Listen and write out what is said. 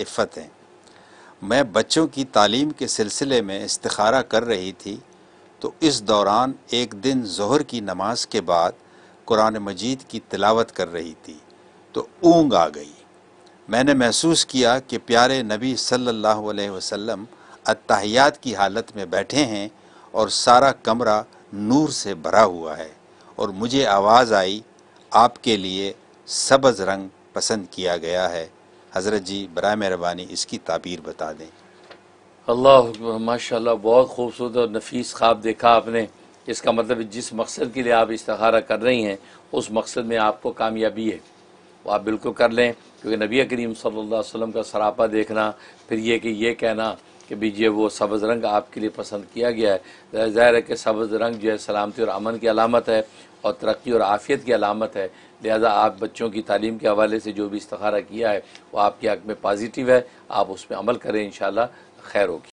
इफ़त हैं मैं बच्चों की तालीम के सिलसिले में इस्तारा कर रही थी तो इस दौरान एक दिन जहर की नमाज के बाद कुरान मजीद की तिलावत कर रही थी तो ऊँग आ गई मैंने महसूस किया कि प्यारे नबी सल्लल्लाहु अलैहि वसल्लम अतहियात की हालत में बैठे हैं और सारा कमरा नूर से भरा हुआ है और मुझे आवाज़ आई आपके लिए सबज़ रंग पसंद किया गया है हज़रत जी बर मेहरबानी इसकी ताबीर बता दें अल्लाह माशा बहुत खूबसूरत और नफीस ख्वाब देखा आपने इसका मतलब जिस मकसद के लिए आप इस्तारा कर रही हैं उस मकसद में आपको कामयाबी है वो आप बिल्कुल कर लें क्योंकि नबी करीम सल्लल्लाहु अलैहि वसल्लम का सरापा देखना फिर ये कि ये कहना कि भाई ये वो सब्ज़ रंग आपके लिए पसंद किया गया है ज़ाहिर है कि सब्ज़ रंग जो है सलामती और अमन की अलामत है और तरक्की और आफियत की अलामत है लिहाजा आप बच्चों की तालीम के हवाले से जो भी इस्तारा किया है वो आपके हक में पॉजिटिव है आप उस पर अमल करें इन खैर होगी